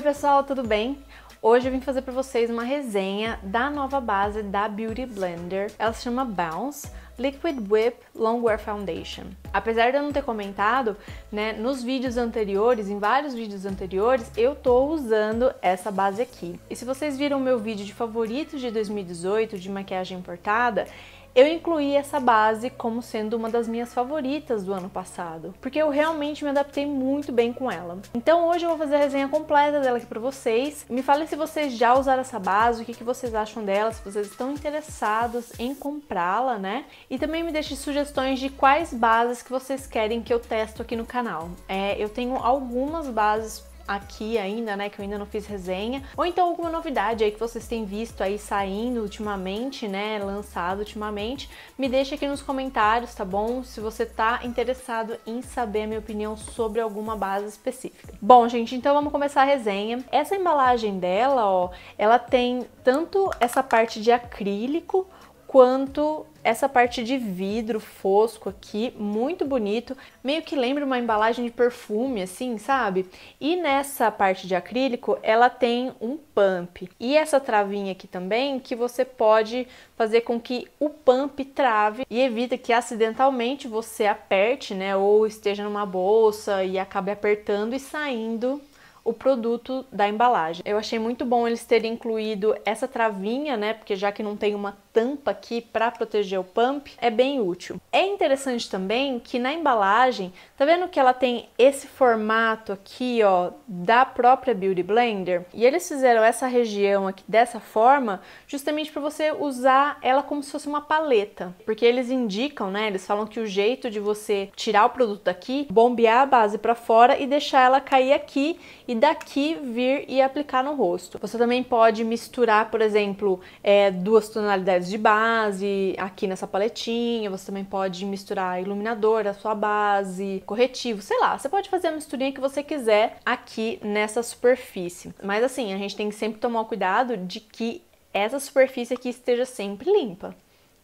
Oi pessoal, tudo bem? Hoje eu vim fazer para vocês uma resenha da nova base da Beauty Blender. Ela se chama Bounce Liquid Whip Longwear Foundation. Apesar de eu não ter comentado, né, nos vídeos anteriores, em vários vídeos anteriores, eu tô usando essa base aqui. E se vocês viram meu vídeo de favoritos de 2018 de maquiagem importada, eu incluí essa base como sendo uma das minhas favoritas do ano passado, porque eu realmente me adaptei muito bem com ela. Então hoje eu vou fazer a resenha completa dela aqui pra vocês. Me falem se vocês já usaram essa base, o que, que vocês acham dela, se vocês estão interessados em comprá-la, né? E também me deixe sugestões de quais bases que vocês querem que eu testo aqui no canal. É, eu tenho algumas bases aqui ainda, né, que eu ainda não fiz resenha, ou então alguma novidade aí que vocês têm visto aí saindo ultimamente, né, lançado ultimamente, me deixa aqui nos comentários, tá bom? Se você tá interessado em saber a minha opinião sobre alguma base específica. Bom, gente, então vamos começar a resenha. Essa embalagem dela, ó, ela tem tanto essa parte de acrílico, quanto essa parte de vidro fosco aqui, muito bonito, meio que lembra uma embalagem de perfume, assim, sabe? E nessa parte de acrílico, ela tem um pump. E essa travinha aqui também, que você pode fazer com que o pump trave e evita que acidentalmente você aperte, né? Ou esteja numa bolsa e acabe apertando e saindo o produto da embalagem. Eu achei muito bom eles terem incluído essa travinha, né? Porque já que não tem uma tampa aqui para proteger o pump é bem útil. É interessante também que na embalagem, tá vendo que ela tem esse formato aqui, ó, da própria Beauty Blender? E eles fizeram essa região aqui dessa forma, justamente para você usar ela como se fosse uma paleta, porque eles indicam, né, eles falam que o jeito de você tirar o produto daqui, bombear a base para fora e deixar ela cair aqui e daqui vir e aplicar no rosto. Você também pode misturar, por exemplo, é, duas tonalidades tonalidades de base aqui nessa paletinha, você também pode misturar iluminador da sua base, corretivo, sei lá, você pode fazer a misturinha que você quiser aqui nessa superfície. Mas assim, a gente tem que sempre tomar cuidado de que essa superfície aqui esteja sempre limpa,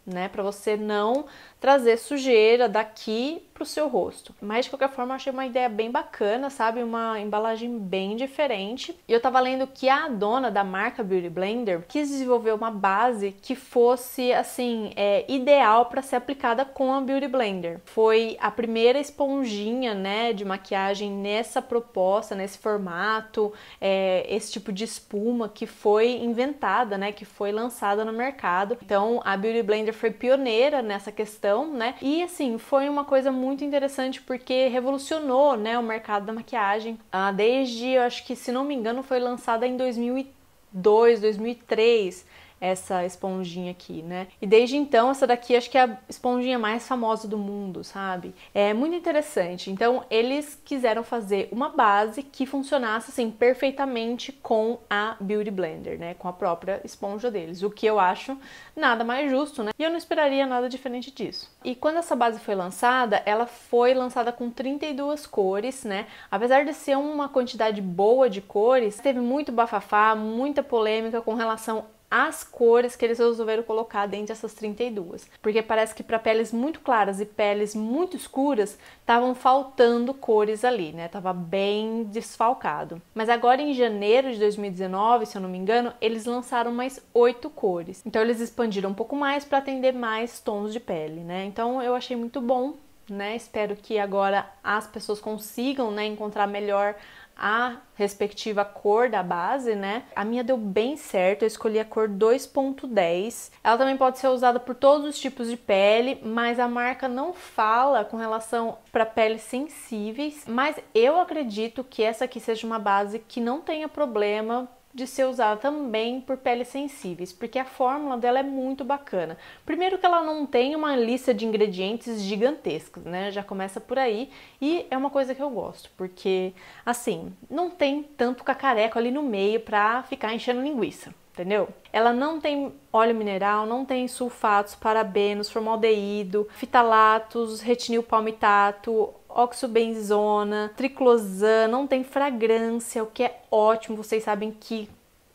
né? Para você não trazer sujeira daqui para o seu rosto. Mas de qualquer forma, eu achei uma ideia bem bacana, sabe? Uma embalagem bem diferente. E eu tava lendo que a dona da marca Beauty Blender quis desenvolver uma base que fosse assim é, ideal para ser aplicada com a Beauty Blender. Foi a primeira esponjinha, né, de maquiagem nessa proposta, nesse formato, é, esse tipo de espuma que foi inventada, né, que foi lançada no mercado. Então a Beauty Blender foi pioneira nessa questão, né? E assim foi uma coisa muito muito interessante porque revolucionou né, o mercado da maquiagem. Ah, desde, eu acho que, se não me engano, foi lançada em 2002, 2003 essa esponjinha aqui, né? E desde então, essa daqui acho que é a esponjinha mais famosa do mundo, sabe? É muito interessante. Então, eles quiseram fazer uma base que funcionasse assim perfeitamente com a Beauty Blender, né? Com a própria esponja deles, o que eu acho nada mais justo, né? E eu não esperaria nada diferente disso. E quando essa base foi lançada, ela foi lançada com 32 cores, né? Apesar de ser uma quantidade boa de cores, teve muito bafafá, muita polêmica com relação as cores que eles resolveram colocar dentro dessas 32, porque parece que para peles muito claras e peles muito escuras estavam faltando cores ali, né? Tava bem desfalcado. Mas agora em janeiro de 2019, se eu não me engano, eles lançaram mais oito cores. Então eles expandiram um pouco mais para atender mais tons de pele, né? Então eu achei muito bom, né? Espero que agora as pessoas consigam, né, encontrar melhor a respectiva cor da base, né? A minha deu bem certo, eu escolhi a cor 2.10. Ela também pode ser usada por todos os tipos de pele, mas a marca não fala com relação para peles sensíveis, mas eu acredito que essa aqui seja uma base que não tenha problema de ser usada também por peles sensíveis, porque a fórmula dela é muito bacana. Primeiro que ela não tem uma lista de ingredientes gigantescos, né? Já começa por aí e é uma coisa que eu gosto, porque assim, não tem tanto cacareco ali no meio para ficar enchendo linguiça entendeu? Ela não tem óleo mineral, não tem sulfatos, parabenos, formaldeído, fitalatos, retinil palmitato, oxobenzona, triclosan, não tem fragrância, o que é ótimo. Vocês sabem que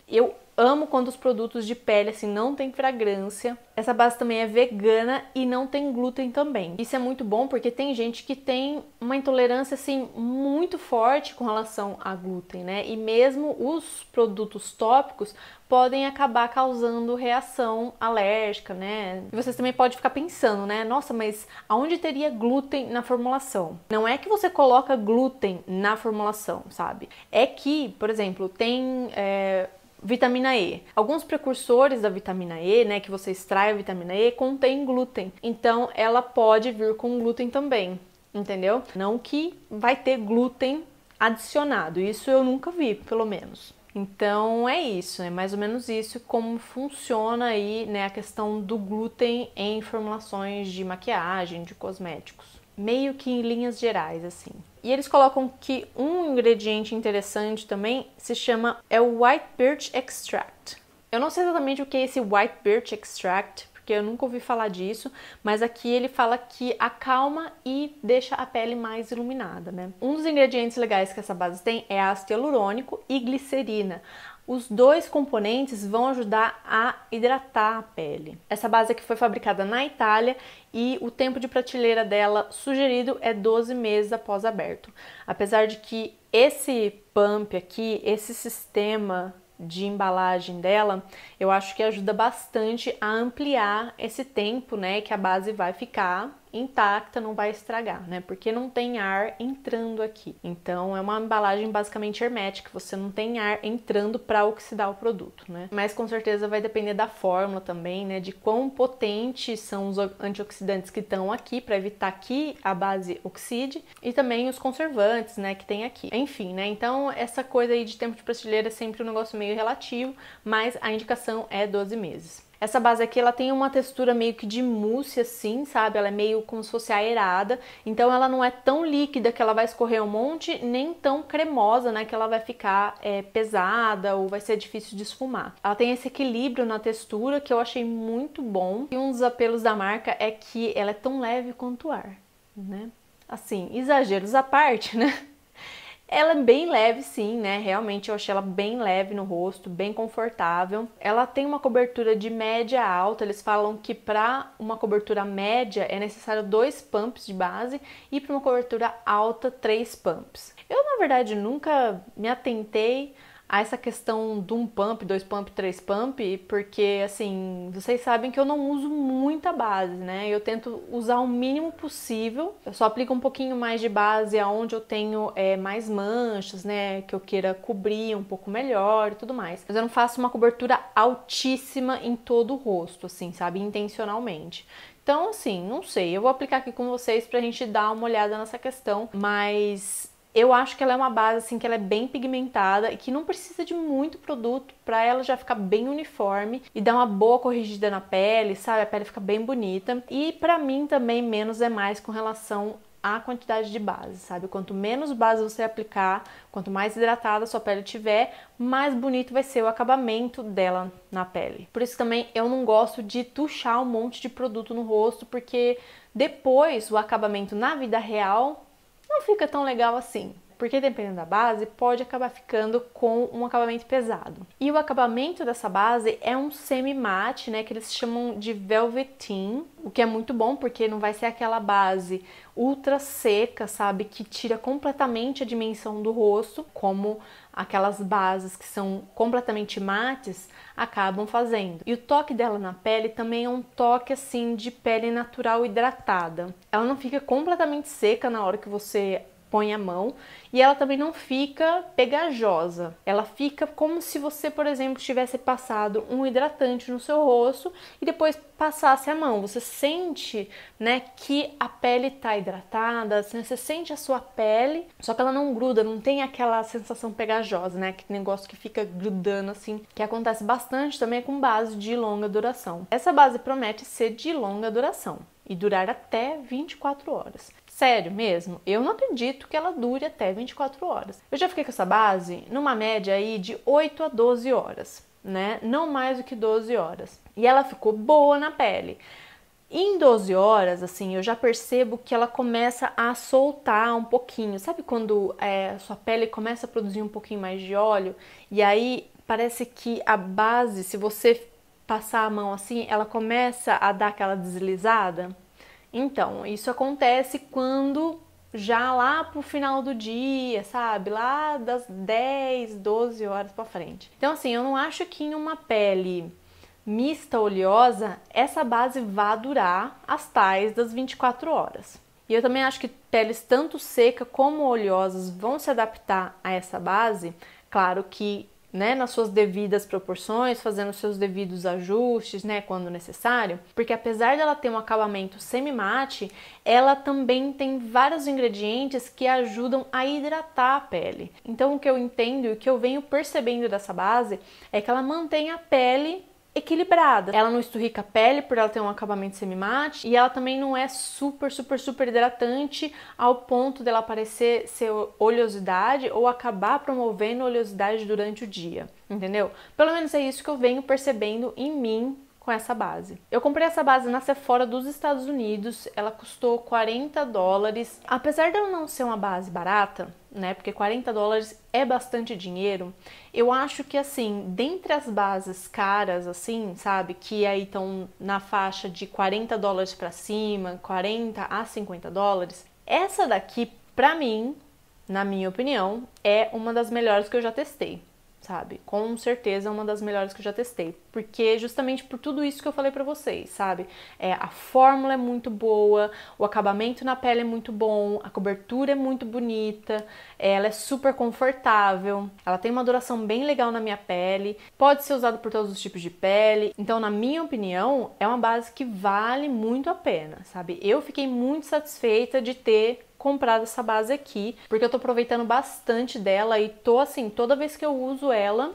eu amo quando os produtos de pele assim não tem fragrância. Essa base também é vegana e não tem glúten também. Isso é muito bom porque tem gente que tem uma intolerância assim muito forte com relação a glúten, né? E mesmo os produtos tópicos podem acabar causando reação alérgica, né? E vocês também podem ficar pensando, né? Nossa, mas aonde teria glúten na formulação? Não é que você coloca glúten na formulação, sabe? É que, por exemplo, tem é, Vitamina E. Alguns precursores da vitamina E, né, que você extrai a vitamina E, contém glúten. Então ela pode vir com glúten também, entendeu? Não que vai ter glúten adicionado. Isso eu nunca vi, pelo menos. Então é isso, é mais ou menos isso como funciona aí, né, a questão do glúten em formulações de maquiagem, de cosméticos. Meio que em linhas gerais assim. E eles colocam que um ingrediente interessante também se chama é o White Birch Extract. Eu não sei exatamente o que é esse White Birch Extract, porque eu nunca ouvi falar disso, mas aqui ele fala que acalma e deixa a pele mais iluminada, né? Um dos ingredientes legais que essa base tem é ácido hialurônico e glicerina. Os dois componentes vão ajudar a hidratar a pele. Essa base aqui foi fabricada na Itália e o tempo de prateleira dela sugerido é 12 meses após aberto. Apesar de que esse pump aqui, esse sistema de embalagem dela, eu acho que ajuda bastante a ampliar esse tempo, né, que a base vai ficar intacta, não vai estragar, né? Porque não tem ar entrando aqui. Então é uma embalagem basicamente hermética, você não tem ar entrando para oxidar o produto, né? Mas com certeza vai depender da fórmula também, né, de quão potentes são os antioxidantes que estão aqui para evitar que a base oxide e também os conservantes, né, que tem aqui. Enfim, né? Então essa coisa aí de tempo de prateleira é sempre um negócio meio relativo, mas a indicação é 12 meses. Essa base aqui, ela tem uma textura meio que de mousse assim, sabe? Ela é meio como se fosse aerada, então ela não é tão líquida que ela vai escorrer um monte, nem tão cremosa, né? Que ela vai ficar é, pesada ou vai ser difícil de esfumar. Ela tem esse equilíbrio na textura que eu achei muito bom. E um dos apelos da marca é que ela é tão leve quanto o ar, né? Assim, exageros à parte, né? Ela é bem leve, sim, né? Realmente eu achei ela bem leve no rosto, bem confortável. Ela tem uma cobertura de média a alta. Eles falam que para uma cobertura média é necessário dois pumps de base e para uma cobertura alta, três pumps. Eu, na verdade, nunca me atentei a essa questão de um pump, dois pump, três pump, porque assim, vocês sabem que eu não uso muita base, né? Eu tento usar o mínimo possível. Eu só aplico um pouquinho mais de base aonde eu tenho é, mais manchas, né? Que eu queira cobrir um pouco melhor e tudo mais. Mas eu não faço uma cobertura altíssima em todo o rosto, assim, sabe? Intencionalmente. Então, assim, não sei. Eu vou aplicar aqui com vocês pra gente dar uma olhada nessa questão, mas eu acho que ela é uma base assim que ela é bem pigmentada e que não precisa de muito produto para ela já ficar bem uniforme e dar uma boa corrigida na pele, sabe? A pele fica bem bonita. E para mim também menos é mais com relação a quantidade de base, sabe? Quanto menos base você aplicar, quanto mais hidratada sua pele tiver, mais bonito vai ser o acabamento dela na pele. Por isso também eu não gosto de tuchar um monte de produto no rosto, porque depois o acabamento na vida real não fica tão legal assim porque dependendo da base, pode acabar ficando com um acabamento pesado. E o acabamento dessa base é um semi-mate, né, que eles chamam de velveteen, o que é muito bom porque não vai ser aquela base ultra seca, sabe, que tira completamente a dimensão do rosto, como aquelas bases que são completamente mates acabam fazendo. E o toque dela na pele também é um toque assim de pele natural hidratada. Ela não fica completamente seca na hora que você põe a mão e ela também não fica pegajosa. Ela fica como se você, por exemplo, tivesse passado um hidratante no seu rosto e depois passasse a mão. Você sente, né, que a pele está hidratada, você sente a sua pele, só que ela não gruda, não tem aquela sensação pegajosa, né, que negócio que fica grudando assim, que acontece bastante também com base de longa duração. Essa base promete ser de longa duração e durar até 24 horas. Sério mesmo? Eu não acredito que ela dure até 24 horas. Eu já fiquei com essa base numa média aí de 8 a 12 horas, né? Não mais do que 12 horas. E ela ficou boa na pele. Em 12 horas, assim, eu já percebo que ela começa a soltar um pouquinho. Sabe quando é, sua pele começa a produzir um pouquinho mais de óleo? E aí parece que a base, se você passar a mão assim, ela começa a dar aquela deslizada. Então, isso acontece quando já lá pro final do dia, sabe? Lá das 10, 12 horas para frente. Então, assim, eu não acho que em uma pele mista oleosa, essa base vá durar as tais das 24 horas. E eu também acho que peles tanto seca como oleosas vão se adaptar a essa base. Claro que né, nas suas devidas proporções, fazendo seus devidos ajustes, né, quando necessário, porque apesar dela ter um acabamento semi-mate, ela também tem vários ingredientes que ajudam a hidratar a pele. Então, o que eu entendo e o que eu venho percebendo dessa base é que ela mantém a pele equilibrada. Ela não esturrica a pele por ela ter um acabamento semi-mate e ela também não é super, super, super hidratante ao ponto dela aparecer ser oleosidade ou acabar promovendo oleosidade durante o dia, entendeu? Pelo menos é isso que eu venho percebendo em mim com essa base. Eu comprei essa base na Sephora dos Estados Unidos, ela custou 40 dólares. Apesar de eu não ser uma base barata, né, porque 40 dólares é bastante dinheiro, eu acho que assim, dentre as bases caras, assim, sabe, que aí estão na faixa de 40 dólares para cima, 40 a 50 dólares, essa daqui, pra mim, na minha opinião, é uma das melhores que eu já testei sabe? Com certeza é uma das melhores que eu já testei, porque justamente por tudo isso que eu falei para vocês, sabe? É, a fórmula é muito boa, o acabamento na pele é muito bom, a cobertura é muito bonita, ela é super confortável, ela tem uma duração bem legal na minha pele, pode ser usada por todos os tipos de pele. Então, na minha opinião, é uma base que vale muito a pena, sabe? Eu fiquei muito satisfeita de ter comprado essa base aqui, porque eu tô aproveitando bastante dela e tô assim, toda vez que eu uso ela,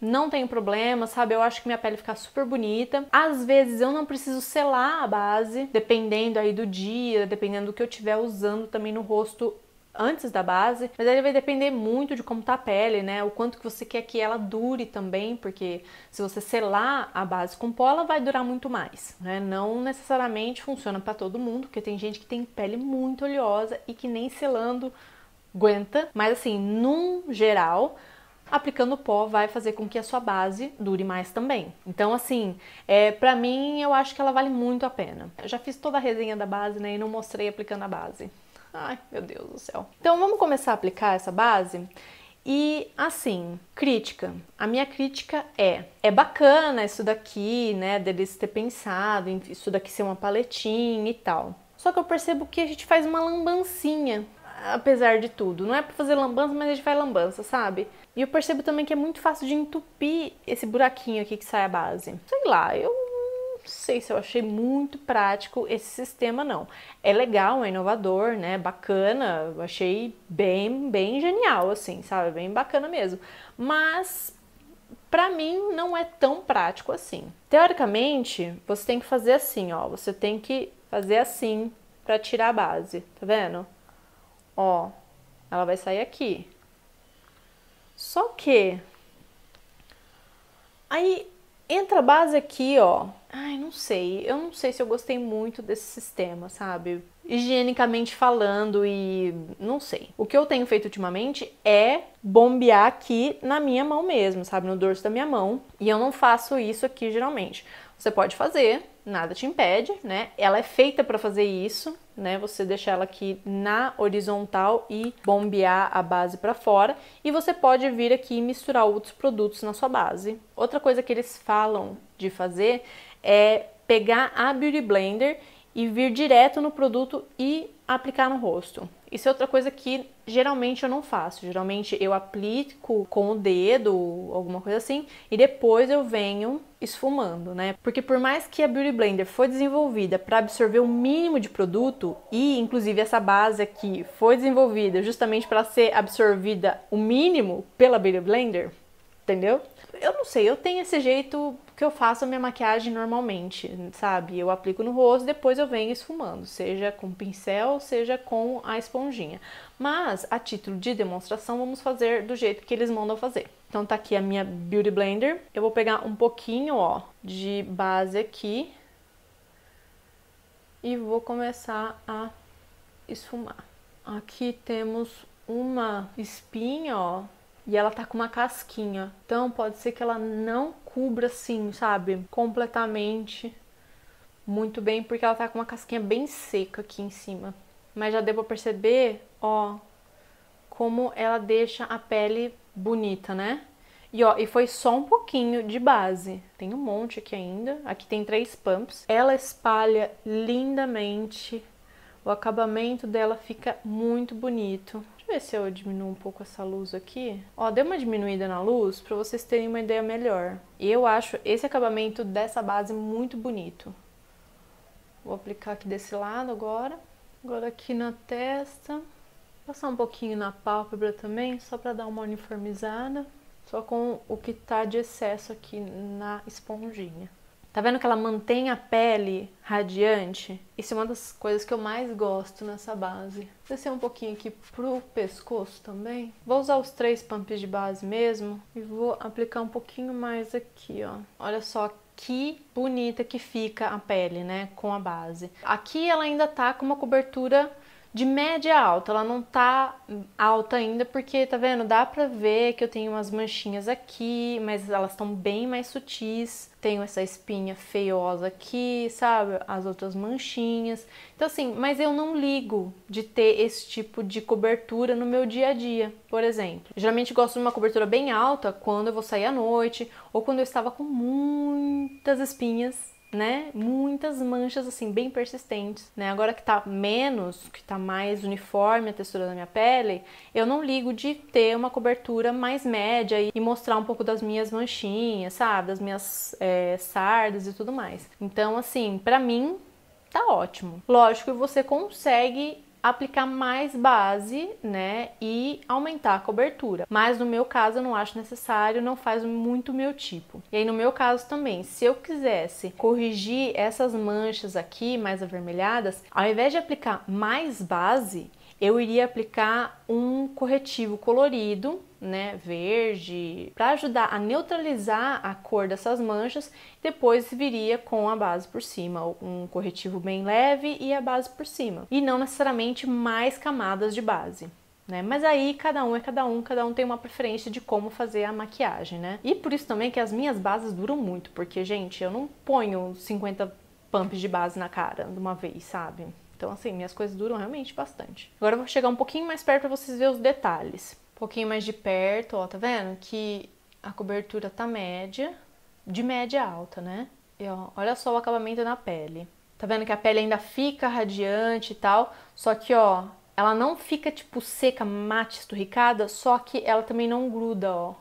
não tenho problema, sabe? Eu acho que minha pele fica super bonita. Às vezes eu não preciso selar a base, dependendo aí do dia, dependendo do que eu tiver usando também no rosto antes da base, mas aí vai depender muito de como tá a pele, né? O quanto que você quer que ela dure também, porque se você selar a base com pó, ela vai durar muito mais, né? Não necessariamente funciona para todo mundo, porque tem gente que tem pele muito oleosa e que nem selando aguenta, mas assim, num geral, aplicando pó vai fazer com que a sua base dure mais também. Então, assim, é, para mim eu acho que ela vale muito a pena. Eu já fiz toda a resenha da base, né, e não mostrei aplicando a base. Ai, meu Deus do céu. Então vamos começar a aplicar essa base? E assim, crítica. A minha crítica é: é bacana isso daqui, né? Deles ter pensado em isso daqui ser uma paletinha e tal. Só que eu percebo que a gente faz uma lambancinha, apesar de tudo. Não é para fazer lambança, mas a gente faz lambança, sabe? E eu percebo também que é muito fácil de entupir esse buraquinho aqui que sai a base. Sei lá, eu sei se eu achei muito prático esse sistema, não. É legal, é inovador, né? Bacana, eu achei bem, bem genial, assim, sabe? Bem bacana mesmo. Mas para mim não é tão prático assim. Teoricamente, você tem que fazer assim, ó. Você tem que fazer assim para tirar a base, tá vendo? Ó, ela vai sair aqui. Só que aí Entra base aqui, ó. Ai, não sei. Eu não sei se eu gostei muito desse sistema, sabe? Higienicamente falando e não sei. O que eu tenho feito ultimamente é bombear aqui na minha mão mesmo, sabe? No dorso da minha mão. E eu não faço isso aqui geralmente. Você pode fazer, nada te impede, né? Ela é feita para fazer isso, né? Você deixar ela aqui na horizontal e bombear a base para fora. E você pode vir aqui e misturar outros produtos na sua base. Outra coisa que eles falam de fazer é pegar a Beauty Blender e vir direto no produto e aplicar no rosto. Isso é outra coisa que geralmente eu não faço. Geralmente eu aplico com o dedo, alguma coisa assim, e depois eu venho esfumando, né? Porque por mais que a Beauty Blender foi desenvolvida para absorver o mínimo de produto e inclusive essa base aqui foi desenvolvida justamente para ser absorvida o mínimo pela Beauty Blender, entendeu? Eu não sei, eu tenho esse jeito que eu faço a minha maquiagem normalmente, sabe? Eu aplico no rosto, depois eu venho esfumando, seja com pincel, seja com a esponjinha. Mas, a título de demonstração, vamos fazer do jeito que eles mandam fazer. Então tá aqui a minha Beauty Blender. Eu vou pegar um pouquinho, ó, de base aqui. E vou começar a esfumar. Aqui temos uma espinha, ó, e ela tá com uma casquinha. Então pode ser que ela não cubra assim, sabe? Completamente muito bem, porque ela tá com uma casquinha bem seca aqui em cima. Mas já deu pra perceber, ó, como ela deixa a pele bonita, né? E ó, e foi só um pouquinho de base. Tem um monte aqui ainda. Aqui tem três pumps. Ela espalha lindamente. O acabamento dela fica muito bonito. Deixa eu ver se eu diminuo um pouco essa luz aqui. Ó, dei uma diminuída na luz para vocês terem uma ideia melhor. E eu acho esse acabamento dessa base muito bonito. Vou aplicar aqui desse lado agora. Agora aqui na testa. Passar um pouquinho na pálpebra também, só para dar uma uniformizada. Só com o que tá de excesso aqui na esponjinha. Tá vendo que ela mantém a pele radiante? Isso é uma das coisas que eu mais gosto nessa base. vou Descer um pouquinho aqui pro pescoço também. Vou usar os três pumps de base mesmo e vou aplicar um pouquinho mais aqui, ó. Olha só que bonita que fica a pele, né, com a base. Aqui ela ainda tá com uma cobertura de média alta. Ela não tá alta ainda porque, tá vendo? Dá pra ver que eu tenho umas manchinhas aqui, mas elas estão bem mais sutis. Tenho essa espinha feiosa aqui, sabe? As outras manchinhas. Então, assim, mas eu não ligo de ter esse tipo de cobertura no meu dia a dia, por exemplo. geralmente gosto de uma cobertura bem alta quando eu vou sair à noite ou quando eu estava com muitas espinhas né? Muitas manchas assim bem persistentes, né? Agora que tá menos, que tá mais uniforme a textura da minha pele, eu não ligo de ter uma cobertura mais média e mostrar um pouco das minhas manchinhas, sabe? Das minhas é, sardas e tudo mais. Então, assim, para mim tá ótimo. Lógico que você consegue aplicar mais base, né, e aumentar a cobertura. Mas no meu caso eu não acho necessário, não faz muito meu tipo. E aí no meu caso também, se eu quisesse corrigir essas manchas aqui mais avermelhadas, ao invés de aplicar mais base, eu iria aplicar um corretivo colorido, né, verde, para ajudar a neutralizar a cor dessas manchas. Depois viria com a base por cima, um corretivo bem leve e a base por cima, e não necessariamente mais camadas de base. Né? Mas aí cada um é cada um, cada um tem uma preferência de como fazer a maquiagem, né? E por isso também que as minhas bases duram muito, porque, gente, eu não ponho 50 pumps de base na cara de uma vez, sabe? Então, assim, minhas coisas duram realmente bastante. Agora eu vou chegar um pouquinho mais perto para vocês verem os detalhes. Um pouquinho mais de perto, ó, tá vendo? Que a cobertura tá média, de média alta, né? E ó, olha só o acabamento na pele. Tá vendo que a pele ainda fica radiante e tal, só que ó, ela não fica tipo seca, mate, esturricada, só que ela também não gruda, ó.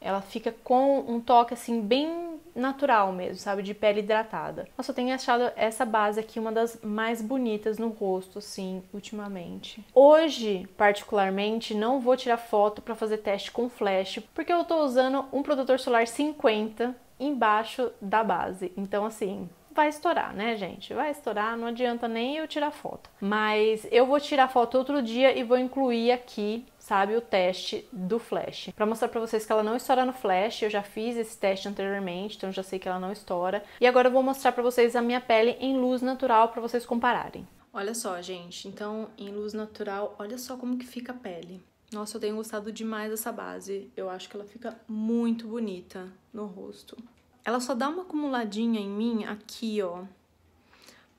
Ela fica com um toque assim bem natural mesmo, sabe? De pele hidratada. Nossa, eu tenho achado essa base aqui uma das mais bonitas no rosto, assim, ultimamente. Hoje, particularmente, não vou tirar foto para fazer teste com flash, porque eu tô usando um protetor solar 50 embaixo da base. Então, assim, vai estourar, né, gente? Vai estourar, não adianta nem eu tirar foto. Mas eu vou tirar foto outro dia e vou incluir aqui sabe o teste do flash. Para mostrar para vocês que ela não estoura no flash, eu já fiz esse teste anteriormente, então já sei que ela não estoura. E agora eu vou mostrar para vocês a minha pele em luz natural para vocês compararem. Olha só, gente, então em luz natural, olha só como que fica a pele. Nossa, eu tenho gostado demais dessa base. Eu acho que ela fica muito bonita no rosto. Ela só dá uma acumuladinha em mim aqui, ó.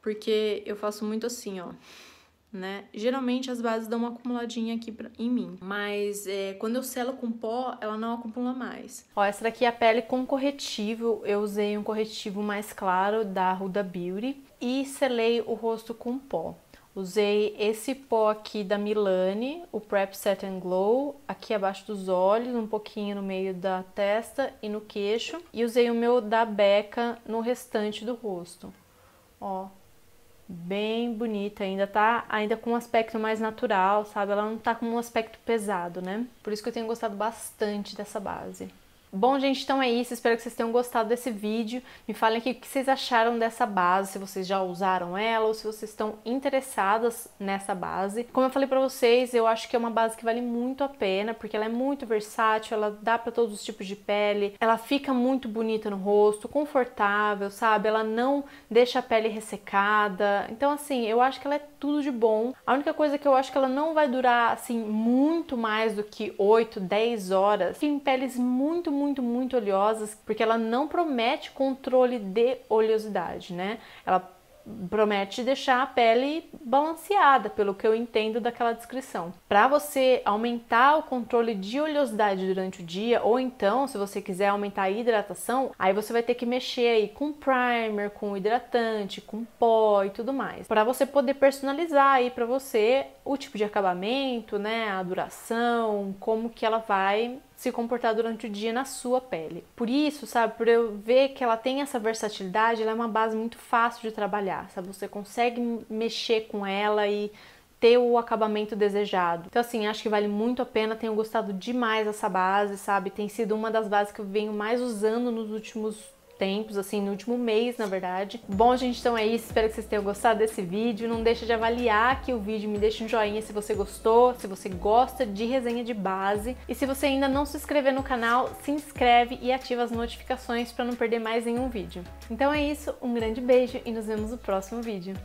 Porque eu faço muito assim, ó né? Geralmente as bases dão uma acumuladinha aqui pra, em mim, mas é, quando eu selo com pó, ela não acumula mais. Ó, essa daqui é a pele com corretivo, eu usei um corretivo mais claro da Huda Beauty e selei o rosto com pó. Usei esse pó aqui da Milani, o Prep Set and Glow, aqui abaixo dos olhos, um pouquinho no meio da testa e no queixo. E usei o meu da Becca no restante do rosto. Ó, bem bonita ainda, tá? Ainda com um aspecto mais natural, sabe? Ela não tá com um aspecto pesado, né? Por isso que eu tenho gostado bastante dessa base. Bom, gente, então é isso. Espero que vocês tenham gostado desse vídeo. Me falem aqui o que vocês acharam dessa base, se vocês já usaram ela ou se vocês estão interessadas nessa base. Como eu falei para vocês, eu acho que é uma base que vale muito a pena, porque ela é muito versátil, ela dá para todos os tipos de pele, ela fica muito bonita no rosto, confortável, sabe? Ela não deixa a pele ressecada. Então, assim, eu acho que ela é tudo de bom. A única coisa que eu acho que ela não vai durar, assim, muito mais do que 8, 10 horas. Tem peles muito, muito muito, muito oleosas, porque ela não promete controle de oleosidade, né? Ela promete deixar a pele balanceada, pelo que eu entendo daquela descrição. Para você aumentar o controle de oleosidade durante o dia, ou então, se você quiser aumentar a hidratação, aí você vai ter que mexer aí com primer, com hidratante, com pó e tudo mais, para você poder personalizar aí para você o tipo de acabamento, né, a duração, como que ela vai se comportar durante o dia na sua pele. Por isso, sabe, por eu ver que ela tem essa versatilidade, ela é uma base muito fácil de trabalhar, sabe? Você consegue mexer com ela e ter o acabamento desejado. Então, assim, acho que vale muito a pena. Tenho gostado demais dessa base, sabe? Tem sido uma das bases que eu venho mais usando nos últimos tempos, assim, no último mês, na verdade. Bom, gente, então é isso. Espero que vocês tenham gostado desse vídeo. Não deixa de avaliar aqui o vídeo, me deixa um joinha se você gostou, se você gosta de resenha de base. E se você ainda não se inscrever no canal, se inscreve e ativa as notificações para não perder mais nenhum vídeo. Então é isso, um grande beijo e nos vemos no próximo vídeo.